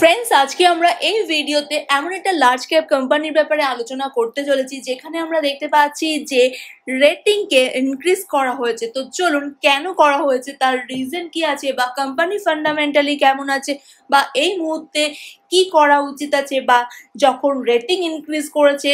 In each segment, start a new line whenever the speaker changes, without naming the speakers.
friends আজকে আমরা এই ভিডিওতে এমন একটা লার্জ ক্যাপ কোম্পানির ব্যাপারে আলোচনা করতে চলেছি যেখানে আমরা দেখতে পাচ্ছি যে রেটিংকে ইনক্রিজ করা হয়েছে তো চলুন কেন করা হয়েছে তার রিজন কি আছে বা কোম্পানি ফান্ডামেন্টালি কেমন আছে বা এই মুহূর্তে কি করা উচিত আছে বা যখন রেটিং ইনক্রিজ করেছে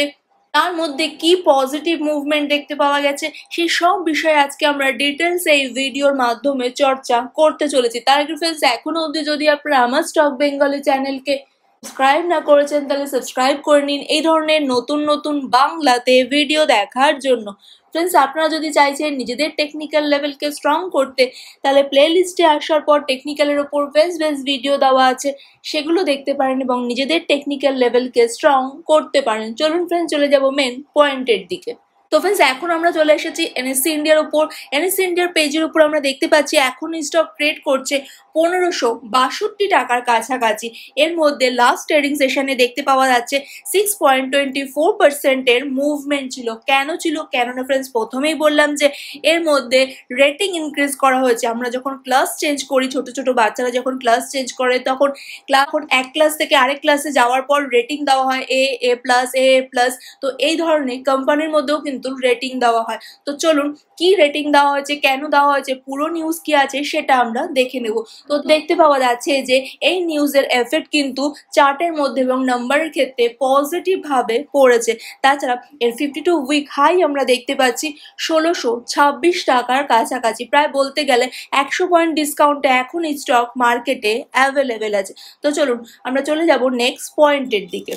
তার মধ্যে কি পজিটিভ মুভমেন্ট দেখতে পাওয়া গেছে সেই সব বিষয়ে আজকে আমরা ডিটেলস এই ভিডিওর মাধ্যমে চর্চা করতে চলেছি তার আগে ফ্রেন্ডস এখনো অবধি যদি আপনারা আমার স্টক বেঙ্গলি চ্যানেলকে সাবস্ক্রাইব না করেছেন তাহলে সাবস্ক্রাইব করে নিন এই ধরনের নতুন নতুন বাংলাতে ভিডিও দেখার জন্য ফ্রেন্ডস আপনারা যদি চাইছেন নিজেদের টেকনিক্যাল লেভেলকে স্ট্রং করতে তাহলে প্লে লিস্টে আসার পর টেকনিক্যালের ওপর বেস বেস ভিডিও দেওয়া আছে সেগুলো দেখতে পারেন এবং নিজেদের টেকনিক্যাল লেভেলকে স্ট্রং করতে পারেন চলুন ফ্রেন্ডস চলে যাব মেন পয়েন্টের দিকে তো ফ্রেন্ডস এখন আমরা চলে এসেছি এনএসসি ইন্ডিয়ার উপর এনএসসি ইন্ডিয়ার পেজের উপর আমরা দেখতে পাচ্ছি এখন স্টক ট্রেড করছে পনেরোশো বাষট্টি টাকার কাছাকাছি এর মধ্যে লাস্ট ট্রেডিং সেশনে দেখতে পাওয়া যাচ্ছে সিক্স পয়েন্ট টোয়েন্টি ফোর পার্সেন্টের মুভমেন্ট ছিল কেন ছিল কেন না ফ্রেন্ডস প্রথমেই বললাম যে এর মধ্যে রেটিং ইনক্রিজ করা হয়েছে আমরা যখন ক্লাস চেঞ্জ করি ছোট ছোট বাচ্চারা যখন ক্লাস চেঞ্জ করে তখন ক্লাস এক ক্লাস থেকে আরেক ক্লাসে যাওয়ার পর রেটিং দেওয়া হয় এ এ প্লাস এ এ প্লাস তো এই ধরনের কোম্পানির মধ্যেও কিন্তু রেটিং দেওয়া হয় তো চলুন কি রেটিং দেওয়া হয়েছে কেন দেওয়া হয়েছে পুরো নিউজ কি আছে সেটা আমরা দেখে নেব তো দেখতে পাওয়া যাচ্ছে যে এই নিউজের এফেক্ট কিন্তু চার্টের মধ্যে এবং নাম্বারের ক্ষেত্রে পজিটিভভাবে পড়েছে তাছাড়া এর ফিফটি টু উইক হাই আমরা দেখতে পাচ্ছি ষোলোশো ছাব্বিশ টাকার কাছাকাছি প্রায় বলতে গেলে একশো পয়েন্ট ডিসকাউন্টে এখন স্টক মার্কেটে অ্যাভেলেবেল আছে তো চলুন আমরা চলে যাব নেক্সট পয়েন্টের দিকে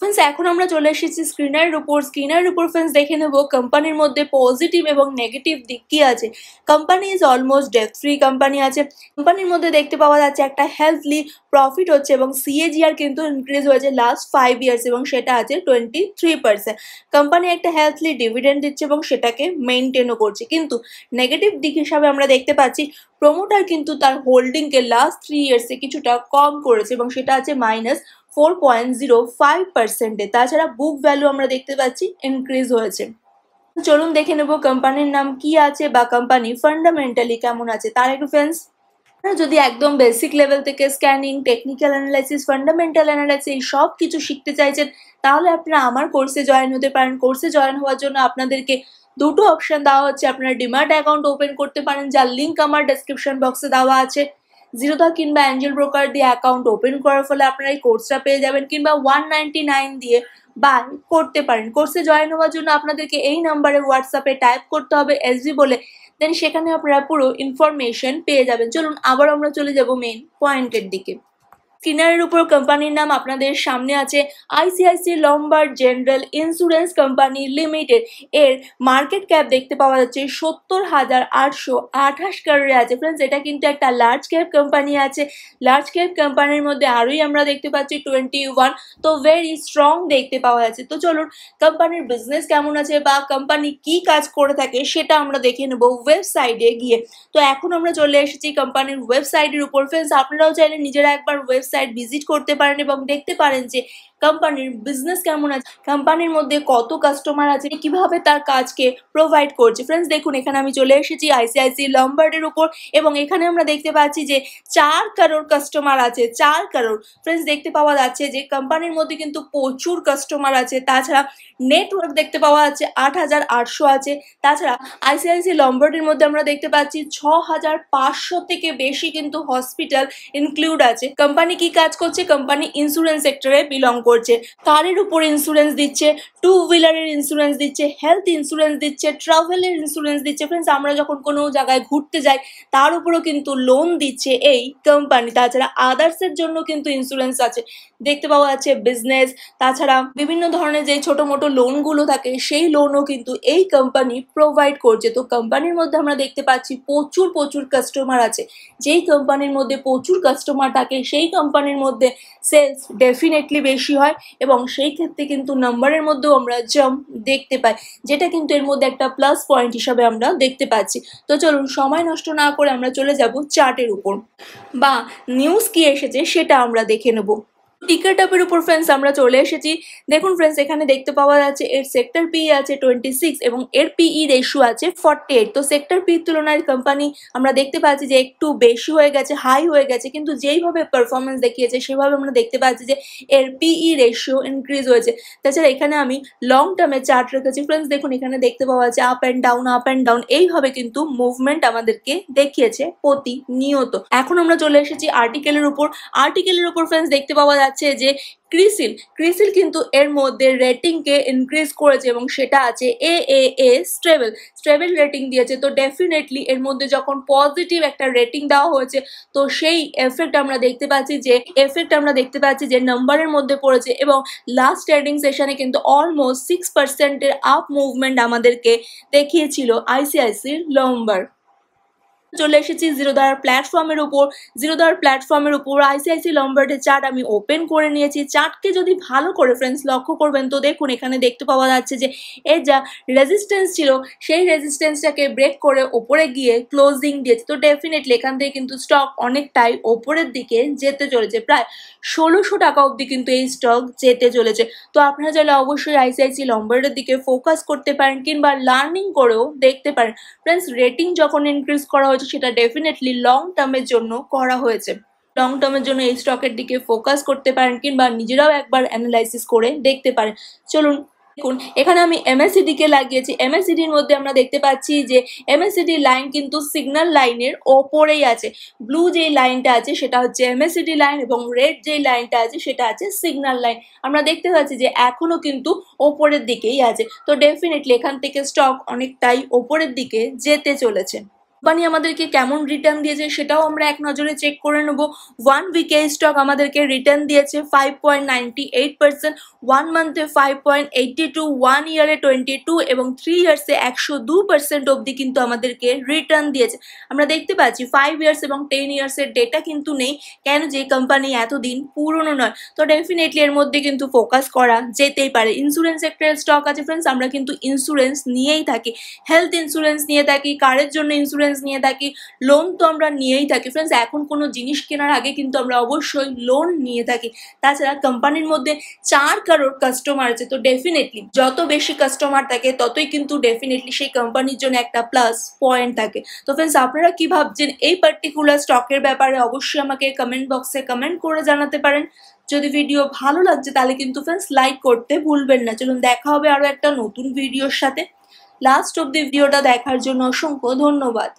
ফ্রেন্ডস এখন আমরা চলে এসেছি স্ক্রিনারের উপর স্ক্রিনারের উপর ফ্রেন্ডস দেখে নেব কোম্পানির মধ্যে পজিটিভ এবং নেগেটিভ দিক কি আছে company is almost death free company আছে কোম্পানির মধ্যে দেখতে পাওয়া যাচ্ছে একটা হেলথলি প্রফিট হচ্ছে এবং সিএজিআর কিন্তু ইনক্রিজ হয়েছে লাস্ট ফাইভ ইয়ার্স এবং সেটা আছে টোয়েন্টি থ্রি পার্সেন্ট কোম্পানি একটা হেলথলি ডিভিডেন্ড দিচ্ছে এবং সেটাকে মেনটেনও করছে কিন্তু নেগেটিভ দিক হিসাবে আমরা দেখতে পাচ্ছি প্রমোটার কিন্তু তার হোল্ডিংকে লাস্ট থ্রি ইয়ার্সে কিছুটা কম করেছে এবং সেটা আছে minus four point zero five পার্সেন্টে তাছাড়া বুক ভ্যালু আমরা দেখতে পাচ্ছি ইনক্রিজ হয়েছে চলুন দেখে নেব কোম্পানির নাম কি আছে বা কোম্পানি ফান্ডামেন্টালি কেমন আছে তার একটু ফ্রেন্ডস যদি একদম বেসিক লেভেল থেকে scanning technical analysis fundamental analysis সব কিছু শিখতে চাইছেন তাহলে আপনারা আমার কোর্সে জয়েন হতে পারেন কোর্সে জয়েন হওয়ার জন্য আপনাদেরকে দুটো অপশন দেওয়া হচ্ছে আপনারা ডিমার্ট অ্যাকাউন্ট ওপেন করতে পারেন যার লিঙ্ক আমার ডেসক্রিপশন বক্সে দেওয়া আছে জিরোধা কিংবা অ্যাঞ্জেল ব্রোকার দিয়ে অ্যাকাউন্ট ওপেন করার ফলে আপনারা এই কোর্সটা পেয়ে যাবেন কিংবা ওয়ান নাইন দিয়ে বাই করতে পারেন কোর্সে জয়েন হওয়ার জন্য আপনাদেরকে এই নাম্বারে হোয়াটসঅ্যাপে টাইপ করতে হবে এসবি বলে দেন সেখানে আপনারা পুরো ইনফরমেশন পেয়ে যাবেন চলুন আবার আমরা চলে যাব মেন পয়েন্টের দিকে স্ক্রিনারের উপর কোম্পানির নাম আপনাদের সামনে আছে ICICI Lombard general insurance company limited এর মার্কেট ক্যাপ দেখতে পাওয়া যাচ্ছে সত্তর হাজার আটশো আঠাশ কারোর আছে ফ্রেন্ডস এটা কিন্তু একটা লার্জ ক্যাপ কোম্পানি আছে লার্জ ক্যাপ কোম্পানির মধ্যে আরোই আমরা দেখতে পাচ্ছি টোয়েন্টি ওয়ান তো ভেরি স্ট্রং দেখতে পাওয়া যাচ্ছে তো চলুন কোম্পানির বিজনেস কেমন আছে বা কোম্পানি কি কাজ করে থাকে সেটা আমরা দেখে নেব ওয়েবসাইটে গিয়ে তো এখন আমরা চলে এসেছি কোম্পানির ওয়েবসাইটের উপর ফ্রেন্ডস আপনারাও চাইলে নিজেরা একবার ওয়েবসাইট ওয়েবসাইট ভিজিট করতে পারেন এবং দেখতে পারেন যে কোম্পানির বিজনেস কেমন আছে কোম্পানির মধ্যে কত কাস্টমার আছে কিভাবে তার কাজকে প্রোভাইড করছে ফ্রেন্ডস দেখুন এখানে আমি চলে এসেছি আইসিআইসি লম্বার্ডের উপর এবং এখানে আমরা দেখতে পাচ্ছি যে চার কারোর কাস্টমার আছে চার কারোর ফ্রেন্ডস দেখতে পাওয়া যাচ্ছে যে কোম্পানির মধ্যে কিন্তু প্রচুর কাস্টমার আছে তাছাড়া নেটওয়ার্ক দেখতে পাওয়া যাচ্ছে আট হাজার আটশো আছে তাছাড়া আইসিআইসি লম্বার্ডের মধ্যে আমরা দেখতে পাচ্ছি ছ হাজার পাঁচশো থেকে বেশি কিন্তু হসপিটাল ইনক্লুড আছে কোম্পানি কি কাজ করছে কোম্পানি ইন্স্যুরেন্স সেক্টরে বিলং করছে কারের উপর ইন্স্যুরেন্স দিচ্ছে টু হুইলারের ইন্স্যুরেন্স দিচ্ছে হেলথ ইন্স্যুরেন্স দিচ্ছে ট্রাভেলের ইন্স্যুরেন্স দিচ্ছে ফ্রেন্ডস আমরা যখন কোনো জায়গায় ঘুরতে যাই তার উপরও কিন্তু লোন দিচ্ছে এই কোম্পানি তাছাড়া আদার্সের জন্য কিন্তু ইন্স্যুরেন্স আছে দেখতে পাওয়া যাচ্ছে বিজনেস তাছাড়া বিভিন্ন ধরনের যে ছোট মোটো লোনগুলো থাকে সেই লোনও কিন্তু এই কোম্পানি প্রোভাইড করছে তো কোম্পানির মধ্যে আমরা দেখতে পাচ্ছি প্রচুর প্রচুর কাস্টমার আছে যেই কোম্পানির মধ্যে প্রচুর কাস্টমার থাকে সেই কোম্পানির মধ্যে সেলস ডেফিনেটলি বেশি হয় এবং সেই ক্ষেত্রে কিন্তু নাম্বারের মধ্যেও আমরা জাম্প দেখতে পাই যেটা কিন্তু এর মধ্যে একটা প্লাস পয়েন্ট হিসাবে আমরা দেখতে পাচ্ছি তো চলুন সময় নষ্ট না করে আমরা চলে যাব চার্টের উপর বা নিউজ কি এসেছে সেটা আমরা দেখে নেব টিকার টাপের উপর ফ্রেন্ডস আমরা চলে এসেছি দেখুন ফ্রেন্ডস এখানে দেখতে পাওয়া যাচ্ছে এর সেক্টর পি আছে টোয়েন্টি সিক্স এবং এর পিই রেশু e আছে ফর্টি এইট তো সেক্টর পির তুলনায় কোম্পানি আমরা দেখতে পাচ্ছি যে একটু বেশি হয়ে গেছে হাই হয়ে গেছে কিন্তু যেইভাবে পারফরমেন্স দেখিয়েছে সেভাবে আমরা দেখতে পাচ্ছি যে এর পিই রেশিও ইনক্রিজ হয়েছে তাছাড়া এখানে আমি লং টার্মে চার্ট রেখেছি ফ্রেন্ডস দেখুন এখানে দেখতে পাওয়া যাচ্ছে up and down up and down এইভাবে কিন্তু মুভমেন্ট আমাদেরকে দেখিয়েছে প্রতিনিয়ত এখন আমরা চলে এসেছি আর্টিকেলের উপর আর্টিকেলের উপর ফ্রেন্ডস দেখতে পাওয়া যাচ্ছে যে ক্রিসিল ক্রিসিল কিন্তু এর মধ্যে রেটিংকে ইনক্রিজ করেছে এবং সেটা আছে এ এ এ স্ট্রেভেল স্ট্রেভেল রেটিং দিয়েছে তো ডেফিনেটলি এর মধ্যে যখন পজিটিভ একটা রেটিং দেওয়া হয়েছে তো সেই এফেক্ট আমরা দেখতে পাচ্ছি যে এফেক্ট আমরা দেখতে পাচ্ছি যে নাম্বারের মধ্যে পড়েছে এবং লাস্ট ট্রেডিং সেশনে কিন্তু অলমোস্ট সিক্স পার্সেন্টের আপ মুভমেন্ট আমাদেরকে দেখিয়েছিল আইসিআইসির লম্বার চলে এসেছি জিরোদার প্ল্যাটফর্মের উপর জিরোদার প্ল্যাটফর্মের উপর আইসিআইসি লম্বার্ডের চার্ট আমি ওপেন করে নিয়েছি চার্টকে যদি ভালো করে ফ্রেন্ডস লক্ষ্য করবেন তো দেখুন এখানে দেখতে পাওয়া যাচ্ছে যে এর যা রেজিস্ট্যান্স ছিল সেই রেজিস্ট্যান্সটাকে ব্রেক করে ওপরে গিয়ে ক্লোজিং দিয়েছে তো ডেফিনেটলি এখান থেকে কিন্তু স্টক অনেকটাই ওপরের দিকে যেতে চলেছে প্রায় ষোলোশো টাকা অবধি কিন্তু এই স্টক যেতে চলেছে তো আপনারা চাইলে অবশ্যই আইসিআইসি লম্বার্ডের দিকে ফোকাস করতে পারেন কিংবা লার্নিং করেও দেখতে পারেন ফ্রেন্ডস রেটিং যখন ইনক্রিজ করা হচ্ছে সেটা ডেফিনেটলি লং টার্মের জন্য করা হয়েছে লং টার্মের জন্য এই স্টকের দিকে ফোকাস করতে পারেন কিংবা নিজেরাও একবার অ্যানালাইসিস করে দেখতে পারেন চলুন দেখুন এখানে আমি কে লাগিয়েছি এমএসসিডির মধ্যে আমরা দেখতে পাচ্ছি যে এমএসসিডি লাইন কিন্তু সিগন্যাল লাইনের ওপরেই আছে ব্লু যে লাইনটা আছে সেটা হচ্ছে এমএসসিডি লাইন এবং রেড যে লাইনটা আছে সেটা আছে সিগন্যাল লাইন আমরা দেখতে পাচ্ছি যে এখনও কিন্তু ওপরের দিকেই আছে তো ডেফিনেটলি এখান থেকে স্টক অনেকটাই ওপরের দিকে যেতে চলেছে কোম্পানি আমাদেরকে কেমন রিটার্ন দিয়েছে সেটাও আমরা এক নজরে চেক করে নেব ওয়ান উইকে স্টক আমাদেরকে রিটার্ন দিয়েছে five point ninety eight percent one মান্থে five point eighty two one ইয়ারে টোয়েন্টি টু এবং থ্রি ইয়ার্সে একশো দু পার্সেন্ট অবধি কিন্তু আমাদেরকে রিটার্ন দিয়েছে আমরা দেখতে পাচ্ছি ফাইভ ইয়ার্স এবং টেন ইয়ার্সের ডেটা কিন্তু নেই কেন যে কোম্পানি এতদিন পুরনো নয় তো ডেফিনেটলি এর মধ্যে কিন্তু ফোকাস করা যেতেই পারে ইন্স্যুরেন্স সেক্টরের স্টক আছে ফ্রেন্ডস আমরা কিন্তু ইন্স্যুরেন্স নিয়েই থাকি হেলথ ইন্স্যুরেন্স নিয়ে থাকি কারের জন্য ইন্স্যুরেন্স ইন্স্যুরেন্স নিয়ে থাকি লোন তো আমরা নিয়েই থাকি ফ্রেন্ডস এখন কোনো জিনিস কেনার আগে কিন্তু আমরা অবশ্যই লোন নিয়ে থাকি তাছাড়া কোম্পানির মধ্যে চার কারোর কাস্টমার আছে তো ডেফিনেটলি যত বেশি কাস্টমার থাকে ততই কিন্তু ডেফিনেটলি সেই কোম্পানির জন্য একটা প্লাস পয়েন্ট থাকে তো ফ্রেন্ডস আপনারা কি ভাবছেন এই পার্টিকুলার স্টকের ব্যাপারে অবশ্যই আমাকে কমেন্ট বক্সে কমেন্ট করে জানাতে পারেন যদি ভিডিও ভালো লাগছে তাহলে কিন্তু ফ্রেন্ডস লাইক করতে ভুলবেন না চলুন দেখা হবে আরও একটা নতুন ভিডিওর সাথে লাস্ট অব দি ভিডিওটা দেখার জন্য অসংখ্য ধন্যবাদ